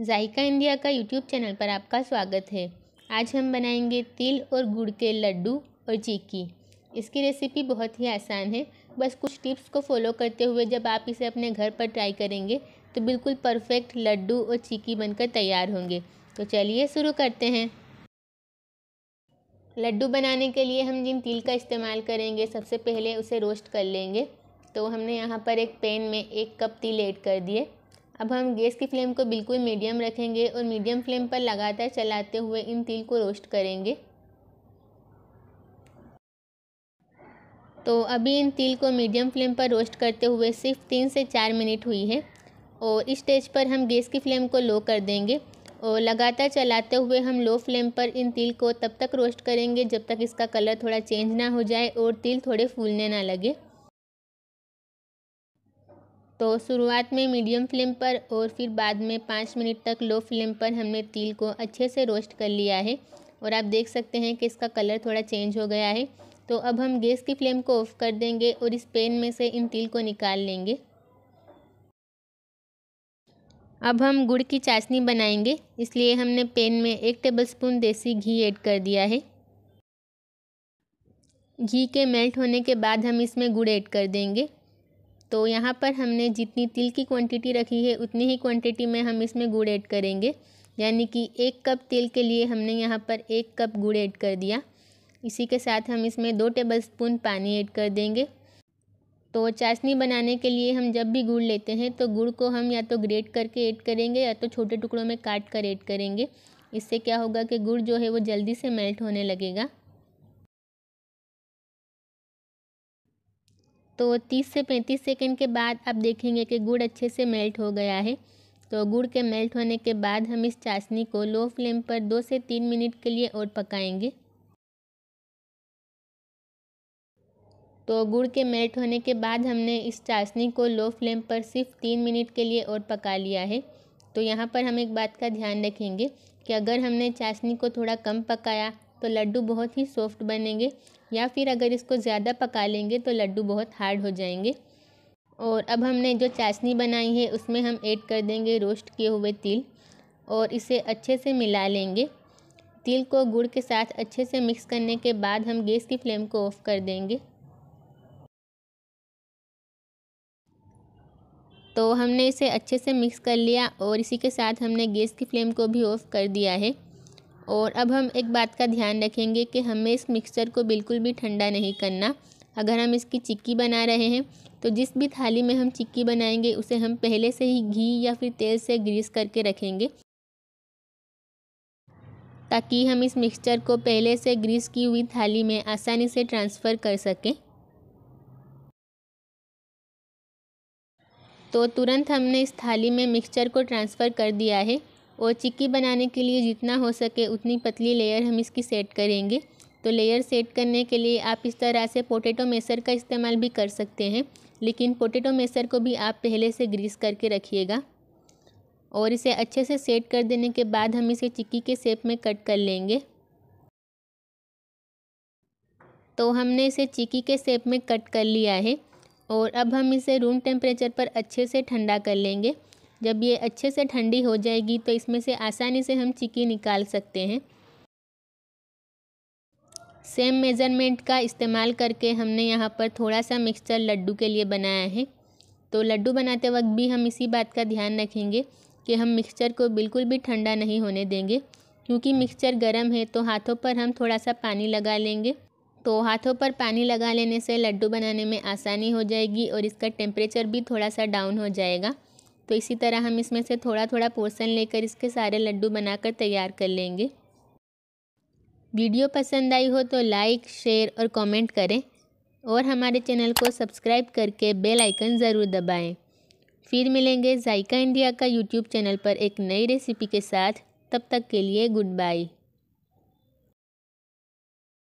जायका India का YouTube channel पर आपका स्वागत है आज हम बनाएंगे तिल और गुड़ के लड्डू और चीकी इसकी रेसिपी बहुत ही आसान है बस कुछ टिप्स को फॉलो करते हुए जब आप इसे अपने घर पर ट्राई करेंगे तो बिल्कुल परफेक्ट लड्डू और चीकी बनकर तैयार होंगे तो चलिए शुरू करते हैं लड्डू बनाने के लिए हम जिन तिल का इस्तेमाल करेंगे सबसे पहले उसे रोस्ट कर लेंगे तो हमने यहाँ पर एक पैन में एक कप तिल ऐड कर दिए अब हम गैस की फ्लेम को बिल्कुल मीडियम रखेंगे और मीडियम फ्लेम पर लगातार चलाते हुए इन तिल को रोस्ट करेंगे तो अभी इन तिल को मीडियम फ्लेम पर रोस्ट करते हुए सिर्फ तीन से चार मिनट हुई है और इस स्टेज पर हम गैस की फ्लेम को लो कर देंगे और लगातार चलाते हुए हम लो फ्लेम पर इन तिल को तब तक रोस्ट करेंगे जब तक इसका कलर थोड़ा चेंज ना हो जाए और तिल थोड़े फूलने ना लगे तो शुरुआत में मीडियम फ्लेम पर और फिर बाद में पाँच मिनट तक लो फ्लेम पर हमने तिल को अच्छे से रोस्ट कर लिया है और आप देख सकते हैं कि इसका कलर थोड़ा चेंज हो गया है तो अब हम गैस की फ्लेम को ऑफ़ कर देंगे और इस पेन में से इन तिल को निकाल लेंगे अब हम गुड़ की चाशनी बनाएंगे इसलिए हमने पेन में एक टेबलस्पून देसी घी ऐड कर दिया है घी के मेल्ट होने के बाद हम इसमें गुड़ ऐड कर देंगे तो यहाँ पर हमने जितनी तिल की क्वांटिटी रखी है उतनी ही क्वांटिटी में हम इसमें गुड़ ऐड करेंगे यानी कि एक कप तिल के लिए हमने यहाँ पर एक कप गुड़ ऐड कर दिया इसी के साथ हम इसमें दो टेबलस्पून पानी ऐड कर देंगे तो चाशनी बनाने के लिए हम जब भी गुड़ लेते हैं तो गुड़ को हम या तो ग्रेट करके ऐड करेंगे या तो छोटे टुकड़ों में काट कर ऐड करेंगे इससे क्या होगा कि गुड़ जो है वो जल्दी से मेल्ट होने लगेगा तो 30 से 35 सेकेंड के बाद आप देखेंगे कि गुड़ अच्छे से मेल्ट हो गया है तो गुड़ के मेल्ट होने के बाद हम इस चाशनी को लो फ्लेम पर दो से तीन मिनट के लिए और पकाएंगे तो गुड़ के मेल्ट होने के बाद हमने इस चाशनी को लो फ्लेम पर सिर्फ तीन मिनट के लिए और पका लिया है तो यहाँ पर हम एक बात का ध्यान रखेंगे कि अगर हमने चाशनी को थोड़ा कम पकाया तो लड्डू बहुत ही सॉफ्ट बनेंगे या फिर अगर इसको ज़्यादा पका लेंगे तो लड्डू बहुत हार्ड हो जाएंगे और अब हमने जो चाशनी बनाई है उसमें हम ऐड कर देंगे रोस्ट किए हुए तिल और इसे अच्छे से मिला लेंगे तिल को गुड़ के साथ अच्छे से मिक्स करने के बाद हम गैस की फ्लेम को ऑफ़ कर देंगे तो हमने इसे अच्छे से मिक्स कर लिया और इसी के साथ हमने गैस की फ्लेम को भी ऑफ़ कर दिया है और अब हम एक बात का ध्यान रखेंगे कि हमें इस मिक्सचर को बिल्कुल भी ठंडा नहीं करना अगर हम इसकी चिक्की बना रहे हैं तो जिस भी थाली में हम चिक्की बनाएंगे उसे हम पहले से ही घी या फिर तेल से ग्रीस करके रखेंगे ताकि हम इस मिक्सचर को पहले से ग्रीस की हुई थाली में आसानी से ट्रांसफ़र कर सकें तो तुरंत हमने इस थाली में मिक्सचर को ट्रांसफ़र कर दिया है और चिक्की बनाने के लिए जितना हो सके उतनी पतली लेयर हम इसकी सेट करेंगे तो लेयर सेट करने के लिए आप इस तरह से पोटैटो मेसर का इस्तेमाल भी कर सकते हैं लेकिन पोटैटो मेसर को भी आप पहले से ग्रीस करके रखिएगा और इसे अच्छे से सेट कर देने के बाद हम इसे चिक्की के शेप में कट कर लेंगे तो हमने इसे चिक्की के शेप में कट कर लिया है और अब हम इसे रूम टेम्परेचर पर अच्छे से ठंडा कर लेंगे जब ये अच्छे से ठंडी हो जाएगी तो इसमें से आसानी से हम चिकी निकाल सकते हैं सेम मेज़रमेंट का इस्तेमाल करके हमने यहाँ पर थोड़ा सा मिक्सचर लड्डू के लिए बनाया है तो लड्डू बनाते वक्त भी हम इसी बात का ध्यान रखेंगे कि हम मिक्सचर को बिल्कुल भी ठंडा नहीं होने देंगे क्योंकि मिक्सचर गर्म है तो हाथों पर हम थोड़ा सा पानी लगा लेंगे तो हाथों पर पानी लगा लेने से लड्डू बनाने में आसानी हो जाएगी और इसका टेम्परेचर भी थोड़ा सा डाउन हो जाएगा तो इसी तरह हम इसमें से थोड़ा थोड़ा पोर्सन लेकर इसके सारे लड्डू बनाकर तैयार कर लेंगे वीडियो पसंद आई हो तो लाइक शेयर और कमेंट करें और हमारे चैनल को सब्सक्राइब करके बेल आइकन ज़रूर दबाएं। फिर मिलेंगे जायका इंडिया का यूट्यूब चैनल पर एक नई रेसिपी के साथ तब तक के लिए गुड बाय